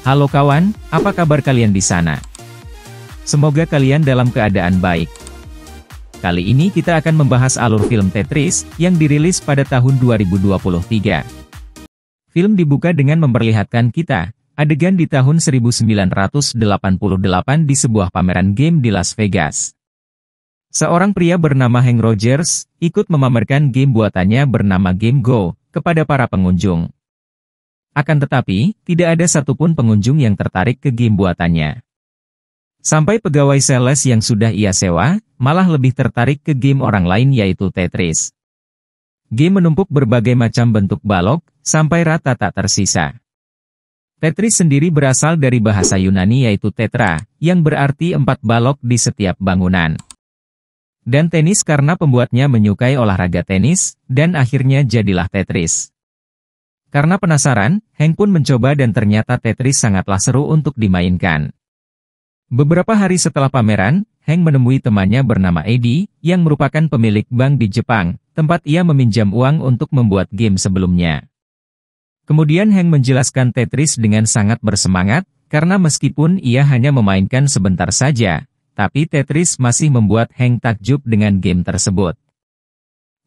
Halo kawan, apa kabar kalian di sana? Semoga kalian dalam keadaan baik. Kali ini kita akan membahas alur film Tetris, yang dirilis pada tahun 2023. Film dibuka dengan memperlihatkan kita, adegan di tahun 1988 di sebuah pameran game di Las Vegas. Seorang pria bernama Hank Rogers, ikut memamerkan game buatannya bernama Game Go, kepada para pengunjung. Akan tetapi, tidak ada satupun pengunjung yang tertarik ke game buatannya. Sampai pegawai sales yang sudah ia sewa, malah lebih tertarik ke game orang lain yaitu Tetris. Game menumpuk berbagai macam bentuk balok, sampai rata tak tersisa. Tetris sendiri berasal dari bahasa Yunani yaitu tetra, yang berarti empat balok di setiap bangunan. Dan tenis karena pembuatnya menyukai olahraga tenis, dan akhirnya jadilah Tetris. Karena penasaran, Hank pun mencoba dan ternyata Tetris sangatlah seru untuk dimainkan. Beberapa hari setelah pameran, Hank menemui temannya bernama Eddie, yang merupakan pemilik bank di Jepang, tempat ia meminjam uang untuk membuat game sebelumnya. Kemudian Hank menjelaskan Tetris dengan sangat bersemangat, karena meskipun ia hanya memainkan sebentar saja, tapi Tetris masih membuat Hank takjub dengan game tersebut.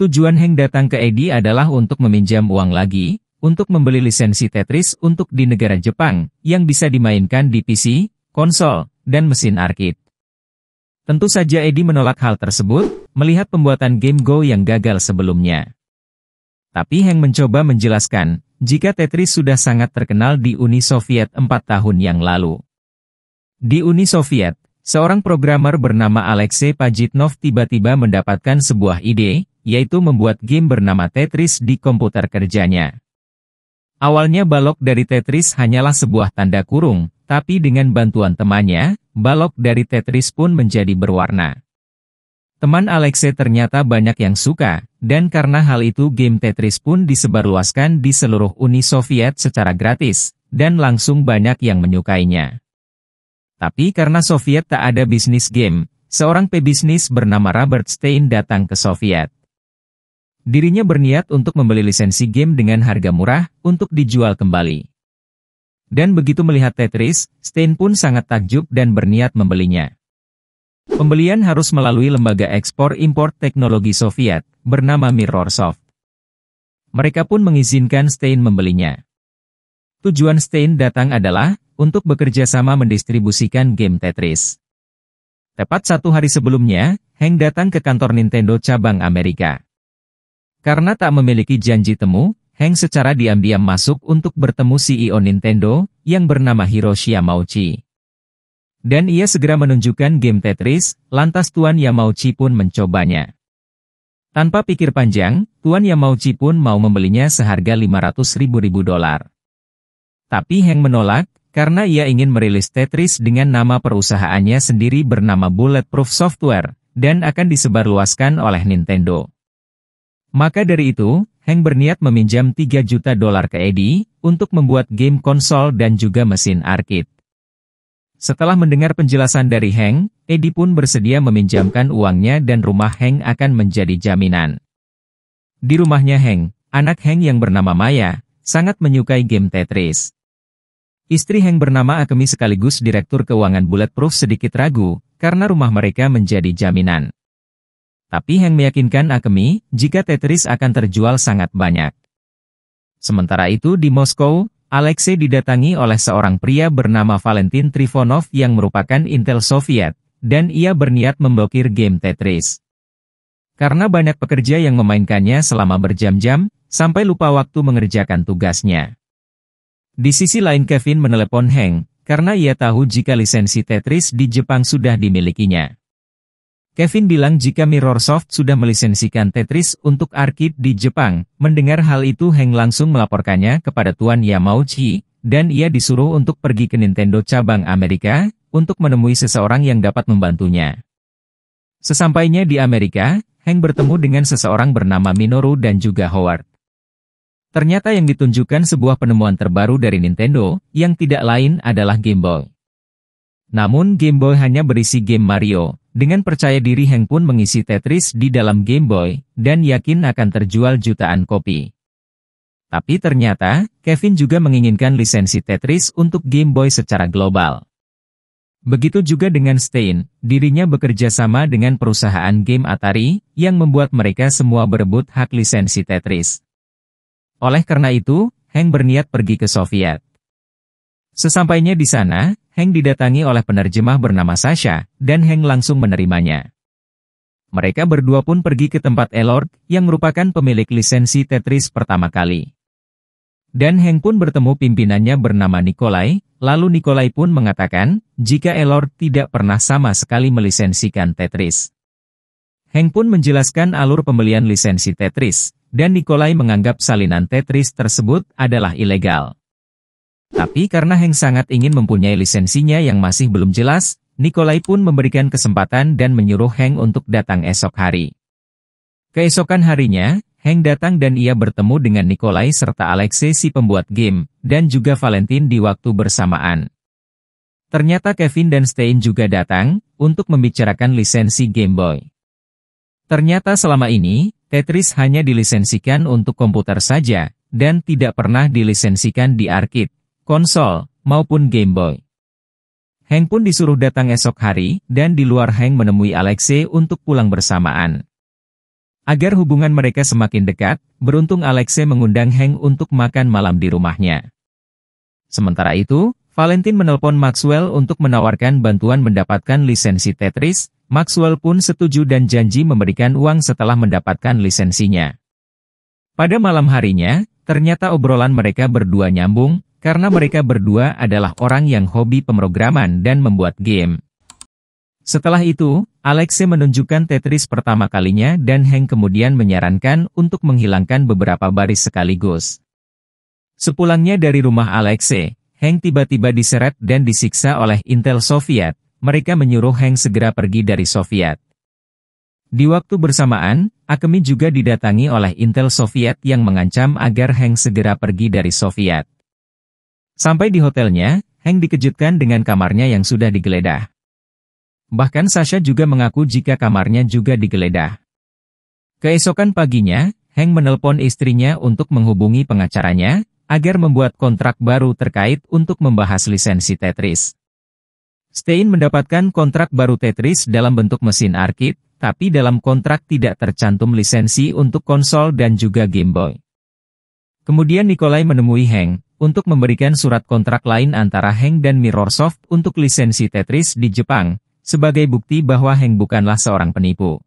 Tujuan Hank datang ke Eddie adalah untuk meminjam uang lagi, untuk membeli lisensi Tetris untuk di negara Jepang, yang bisa dimainkan di PC, konsol, dan mesin arcade. Tentu saja Edi menolak hal tersebut, melihat pembuatan game Go yang gagal sebelumnya. Tapi Heng mencoba menjelaskan, jika Tetris sudah sangat terkenal di Uni Soviet 4 tahun yang lalu. Di Uni Soviet, seorang programmer bernama Alexei Pajitnov tiba-tiba mendapatkan sebuah ide, yaitu membuat game bernama Tetris di komputer kerjanya. Awalnya balok dari Tetris hanyalah sebuah tanda kurung, tapi dengan bantuan temannya, balok dari Tetris pun menjadi berwarna. Teman Alexe ternyata banyak yang suka, dan karena hal itu game Tetris pun disebarluaskan di seluruh Uni Soviet secara gratis, dan langsung banyak yang menyukainya. Tapi karena Soviet tak ada bisnis game, seorang pebisnis bernama Robert Stein datang ke Soviet. Dirinya berniat untuk membeli lisensi game dengan harga murah untuk dijual kembali. Dan begitu melihat Tetris, Stein pun sangat takjub dan berniat membelinya. Pembelian harus melalui lembaga ekspor-impor teknologi Soviet, bernama Mirrorsoft. Mereka pun mengizinkan Stein membelinya. Tujuan Stein datang adalah untuk bekerja sama mendistribusikan game Tetris. Tepat satu hari sebelumnya, Heng datang ke kantor Nintendo cabang Amerika. Karena tak memiliki janji temu, Heng secara diam-diam masuk untuk bertemu CEO Nintendo, yang bernama Hiroshi Yamauchi. Dan ia segera menunjukkan game Tetris, lantas Tuan Yamauchi pun mencobanya. Tanpa pikir panjang, Tuan Yamauchi pun mau membelinya seharga 500 ribu ribu dolar. Tapi Heng menolak, karena ia ingin merilis Tetris dengan nama perusahaannya sendiri bernama Bulletproof Software, dan akan disebarluaskan oleh Nintendo. Maka dari itu, Hank berniat meminjam 3 juta dolar ke Eddie untuk membuat game konsol dan juga mesin arcade. Setelah mendengar penjelasan dari Hank, Eddie pun bersedia meminjamkan uangnya dan rumah Hank akan menjadi jaminan. Di rumahnya Hank, anak Hank yang bernama Maya, sangat menyukai game Tetris. Istri Hank bernama Akemi sekaligus direktur keuangan Bulletproof sedikit ragu, karena rumah mereka menjadi jaminan. Tapi Heng meyakinkan Akemi, jika Tetris akan terjual sangat banyak. Sementara itu di Moskow, Alexei didatangi oleh seorang pria bernama Valentin Trifonov yang merupakan intel Soviet, dan ia berniat memblokir game Tetris. Karena banyak pekerja yang memainkannya selama berjam-jam, sampai lupa waktu mengerjakan tugasnya. Di sisi lain Kevin menelepon Heng, karena ia tahu jika lisensi Tetris di Jepang sudah dimilikinya. Kevin bilang jika Mirrorsoft sudah melisensikan Tetris untuk arcade di Jepang. Mendengar hal itu Heng langsung melaporkannya kepada Tuan Yamauchi, dan ia disuruh untuk pergi ke Nintendo cabang Amerika, untuk menemui seseorang yang dapat membantunya. Sesampainya di Amerika, Heng bertemu dengan seseorang bernama Minoru dan juga Howard. Ternyata yang ditunjukkan sebuah penemuan terbaru dari Nintendo, yang tidak lain adalah Game Boy. Namun Game Boy hanya berisi game Mario, dengan percaya diri Heng pun mengisi Tetris di dalam Game Boy, dan yakin akan terjual jutaan kopi. Tapi ternyata, Kevin juga menginginkan lisensi Tetris untuk Game Boy secara global. Begitu juga dengan Stein, dirinya bekerja sama dengan perusahaan game Atari, yang membuat mereka semua berebut hak lisensi Tetris. Oleh karena itu, Heng berniat pergi ke Soviet. Sesampainya di sana, Heng didatangi oleh penerjemah bernama Sasha, dan Heng langsung menerimanya. Mereka berdua pun pergi ke tempat Elord, yang merupakan pemilik lisensi Tetris pertama kali. Dan Heng pun bertemu pimpinannya bernama Nikolai, lalu Nikolai pun mengatakan, jika Elord tidak pernah sama sekali melisensikan Tetris. Heng pun menjelaskan alur pembelian lisensi Tetris, dan Nikolai menganggap salinan Tetris tersebut adalah ilegal. Tapi karena Heng sangat ingin mempunyai lisensinya yang masih belum jelas, Nikolai pun memberikan kesempatan dan menyuruh Heng untuk datang esok hari. Keesokan harinya, Heng datang dan ia bertemu dengan Nikolai serta Alexei si pembuat game, dan juga Valentin di waktu bersamaan. Ternyata Kevin dan Stein juga datang, untuk membicarakan lisensi Game Boy. Ternyata selama ini, Tetris hanya dilisensikan untuk komputer saja, dan tidak pernah dilisensikan di arcade, konsol, maupun Game Boy. Hank pun disuruh datang esok hari, dan di luar Hank menemui Alexei untuk pulang bersamaan. Agar hubungan mereka semakin dekat, beruntung Alexei mengundang Hank untuk makan malam di rumahnya. Sementara itu, Valentin menelpon Maxwell untuk menawarkan bantuan mendapatkan lisensi Tetris, Maxwell pun setuju dan janji memberikan uang setelah mendapatkan lisensinya. Pada malam harinya, Ternyata obrolan mereka berdua nyambung, karena mereka berdua adalah orang yang hobi pemrograman dan membuat game. Setelah itu, Alexei menunjukkan Tetris pertama kalinya dan Hank kemudian menyarankan untuk menghilangkan beberapa baris sekaligus. Sepulangnya dari rumah Alexei, Hank tiba-tiba diseret dan disiksa oleh Intel Soviet. Mereka menyuruh Hank segera pergi dari Soviet. Di waktu bersamaan, Akemi juga didatangi oleh intel Soviet yang mengancam agar Heng segera pergi dari Soviet. Sampai di hotelnya, Heng dikejutkan dengan kamarnya yang sudah digeledah. Bahkan Sasha juga mengaku jika kamarnya juga digeledah. Keesokan paginya, Heng menelpon istrinya untuk menghubungi pengacaranya, agar membuat kontrak baru terkait untuk membahas lisensi Tetris. Stein mendapatkan kontrak baru Tetris dalam bentuk mesin arkit, tapi dalam kontrak tidak tercantum lisensi untuk konsol dan juga Game Boy. Kemudian Nikolai menemui Heng, untuk memberikan surat kontrak lain antara Heng dan Mirrorsoft untuk lisensi Tetris di Jepang, sebagai bukti bahwa Heng bukanlah seorang penipu.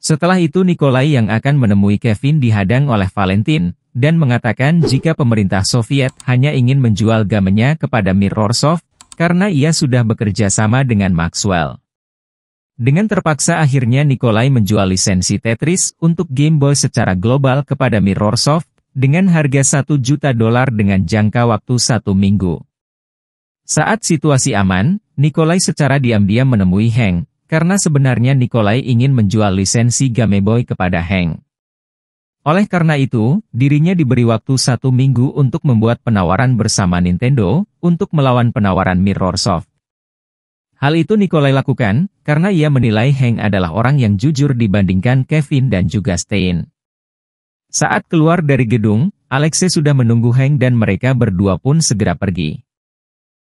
Setelah itu Nikolai yang akan menemui Kevin dihadang oleh Valentin, dan mengatakan jika pemerintah Soviet hanya ingin menjual gamenya kepada Mirrorsoft, karena ia sudah bekerja sama dengan Maxwell. Dengan terpaksa akhirnya Nikolai menjual lisensi Tetris untuk Game Boy secara global kepada Mirrorsoft dengan harga 1 juta dolar dengan jangka waktu satu minggu. Saat situasi aman, Nikolai secara diam-diam menemui Heng, karena sebenarnya Nikolai ingin menjual lisensi Game Boy kepada Heng. Oleh karena itu, dirinya diberi waktu satu minggu untuk membuat penawaran bersama Nintendo, untuk melawan penawaran Mirrorsoft. Hal itu Nikolai lakukan, karena ia menilai Heng adalah orang yang jujur dibandingkan Kevin dan juga Stein. Saat keluar dari gedung, Alexei sudah menunggu Heng dan mereka berdua pun segera pergi.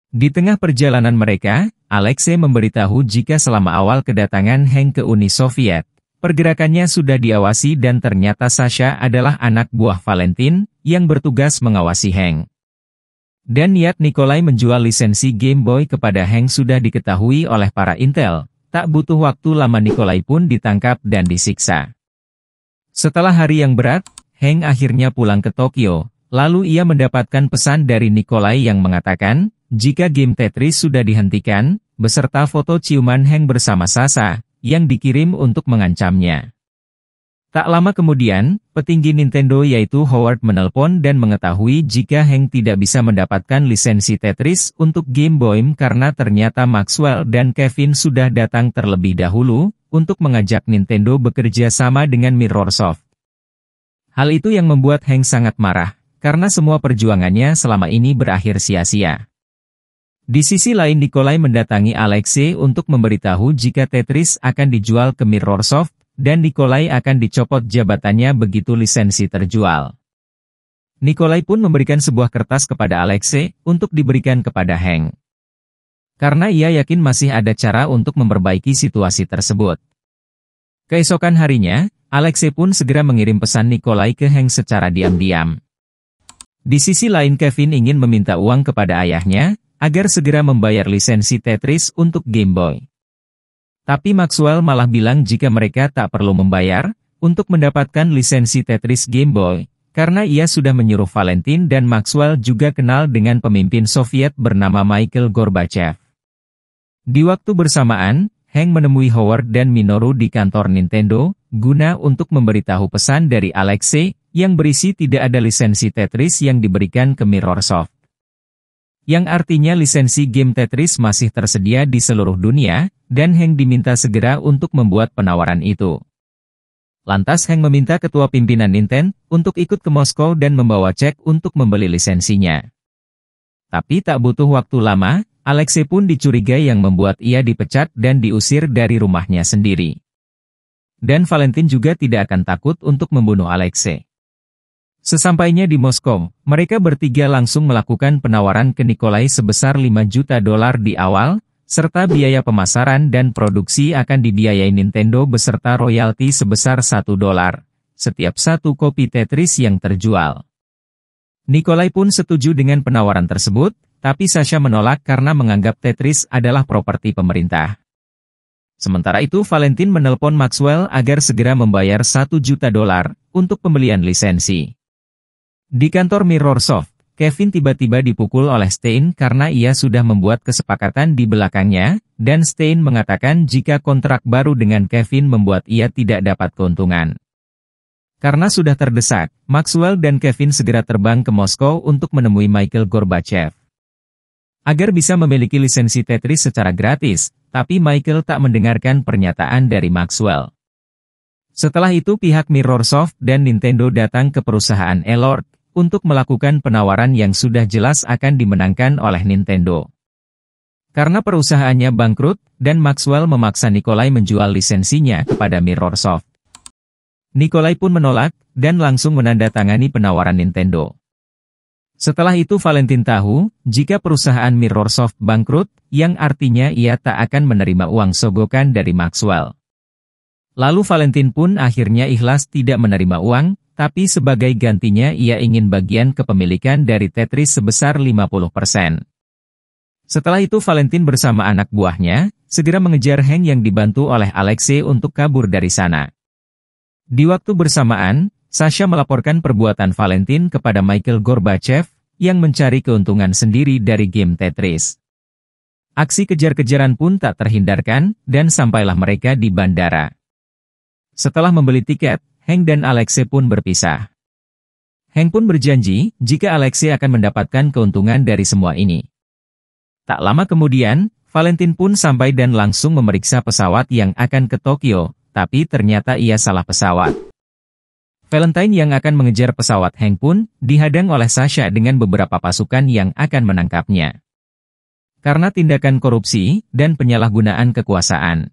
Di tengah perjalanan mereka, Alexei memberitahu jika selama awal kedatangan Heng ke Uni Soviet, pergerakannya sudah diawasi dan ternyata Sasha adalah anak buah Valentin, yang bertugas mengawasi Heng. Dan niat Nikolai menjual lisensi Game Boy kepada Hank sudah diketahui oleh para intel, tak butuh waktu lama Nikolai pun ditangkap dan disiksa. Setelah hari yang berat, Hank akhirnya pulang ke Tokyo, lalu ia mendapatkan pesan dari Nikolai yang mengatakan, jika game Tetris sudah dihentikan, beserta foto ciuman Hank bersama Sasa, yang dikirim untuk mengancamnya. Tak lama kemudian, petinggi Nintendo yaitu Howard menelpon dan mengetahui jika Hank tidak bisa mendapatkan lisensi Tetris untuk Game Boy karena ternyata Maxwell dan Kevin sudah datang terlebih dahulu untuk mengajak Nintendo bekerja sama dengan Mirrorsoft. Hal itu yang membuat Hank sangat marah, karena semua perjuangannya selama ini berakhir sia-sia. Di sisi lain Nikolai mendatangi Alexei untuk memberitahu jika Tetris akan dijual ke Mirrorsoft dan Nikolai akan dicopot jabatannya begitu lisensi terjual. Nikolai pun memberikan sebuah kertas kepada Alexei untuk diberikan kepada Heng. Karena ia yakin masih ada cara untuk memperbaiki situasi tersebut. Keesokan harinya, Alexei pun segera mengirim pesan Nikolai ke Heng secara diam-diam. Di sisi lain Kevin ingin meminta uang kepada ayahnya, agar segera membayar lisensi Tetris untuk Game Boy. Tapi Maxwell malah bilang jika mereka tak perlu membayar, untuk mendapatkan lisensi Tetris Game Boy, karena ia sudah menyuruh Valentin dan Maxwell juga kenal dengan pemimpin Soviet bernama Michael Gorbachev. Di waktu bersamaan, Hank menemui Howard dan Minoru di kantor Nintendo, guna untuk memberitahu pesan dari Alexei, yang berisi tidak ada lisensi Tetris yang diberikan ke Mirrorsoft. Yang artinya lisensi game Tetris masih tersedia di seluruh dunia, dan Heng diminta segera untuk membuat penawaran itu. Lantas Heng meminta ketua pimpinan Ninten untuk ikut ke Moskow dan membawa cek untuk membeli lisensinya. Tapi tak butuh waktu lama, Alexei pun dicurigai yang membuat ia dipecat dan diusir dari rumahnya sendiri. Dan Valentin juga tidak akan takut untuk membunuh Alexei. Sesampainya di Moskow, mereka bertiga langsung melakukan penawaran ke Nikolai sebesar 5 juta dolar di awal, serta biaya pemasaran dan produksi akan dibiayai Nintendo beserta royalti sebesar 1 dolar, setiap satu kopi Tetris yang terjual. Nikolai pun setuju dengan penawaran tersebut, tapi Sasha menolak karena menganggap Tetris adalah properti pemerintah. Sementara itu Valentin menelpon Maxwell agar segera membayar 1 juta dolar untuk pembelian lisensi. Di kantor Mirrorsoft, Kevin tiba-tiba dipukul oleh Stein karena ia sudah membuat kesepakatan di belakangnya, dan Stein mengatakan jika kontrak baru dengan Kevin membuat ia tidak dapat keuntungan. Karena sudah terdesak, Maxwell dan Kevin segera terbang ke Moskow untuk menemui Michael Gorbachev. Agar bisa memiliki lisensi Tetris secara gratis, tapi Michael tak mendengarkan pernyataan dari Maxwell. Setelah itu pihak Mirrorsoft dan Nintendo datang ke perusahaan Elord, untuk melakukan penawaran yang sudah jelas akan dimenangkan oleh Nintendo. Karena perusahaannya bangkrut, dan Maxwell memaksa Nikolai menjual lisensinya kepada Mirrorsoft. Nikolai pun menolak, dan langsung menandatangani penawaran Nintendo. Setelah itu Valentin tahu, jika perusahaan Mirrorsoft bangkrut, yang artinya ia tak akan menerima uang sogokan dari Maxwell. Lalu Valentin pun akhirnya ikhlas tidak menerima uang, tapi sebagai gantinya ia ingin bagian kepemilikan dari Tetris sebesar 50%. Setelah itu Valentin bersama anak buahnya, segera mengejar Heng yang dibantu oleh Alexei untuk kabur dari sana. Di waktu bersamaan, Sasha melaporkan perbuatan Valentin kepada Michael Gorbachev, yang mencari keuntungan sendiri dari game Tetris. Aksi kejar-kejaran pun tak terhindarkan, dan sampailah mereka di bandara. Setelah membeli tiket, Heng dan Alexei pun berpisah. Heng pun berjanji jika Alexei akan mendapatkan keuntungan dari semua ini. Tak lama kemudian, Valentin pun sampai dan langsung memeriksa pesawat yang akan ke Tokyo, tapi ternyata ia salah pesawat. Valentine yang akan mengejar pesawat Heng pun dihadang oleh Sasha dengan beberapa pasukan yang akan menangkapnya. Karena tindakan korupsi dan penyalahgunaan kekuasaan.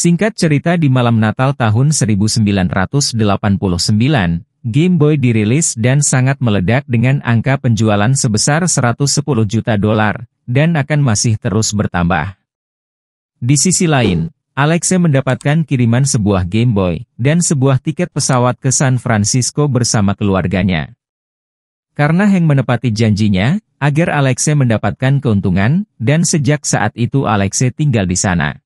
Singkat cerita di malam Natal tahun 1989, Game Boy dirilis dan sangat meledak dengan angka penjualan sebesar 110 juta dolar, dan akan masih terus bertambah. Di sisi lain, Alexei mendapatkan kiriman sebuah Game Boy dan sebuah tiket pesawat ke San Francisco bersama keluarganya. Karena Heng menepati janjinya, agar Alexei mendapatkan keuntungan, dan sejak saat itu Alexei tinggal di sana.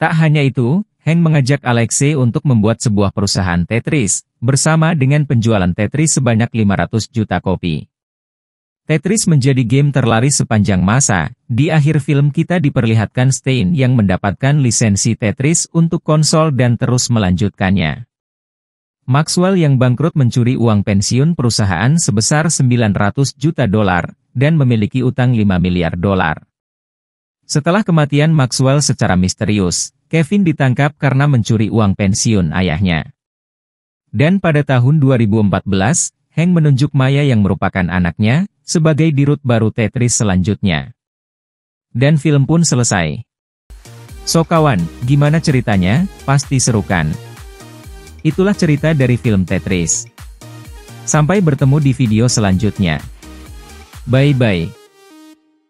Tak hanya itu, Hank mengajak Alexei untuk membuat sebuah perusahaan Tetris, bersama dengan penjualan Tetris sebanyak 500 juta kopi. Tetris menjadi game terlaris sepanjang masa, di akhir film kita diperlihatkan Stein yang mendapatkan lisensi Tetris untuk konsol dan terus melanjutkannya. Maxwell yang bangkrut mencuri uang pensiun perusahaan sebesar 900 juta dolar, dan memiliki utang 5 miliar dolar. Setelah kematian Maxwell secara misterius, Kevin ditangkap karena mencuri uang pensiun ayahnya. Dan pada tahun 2014, Hank menunjuk Maya yang merupakan anaknya, sebagai dirut baru Tetris selanjutnya. Dan film pun selesai. So kawan, gimana ceritanya? Pasti seru kan? Itulah cerita dari film Tetris. Sampai bertemu di video selanjutnya. Bye-bye.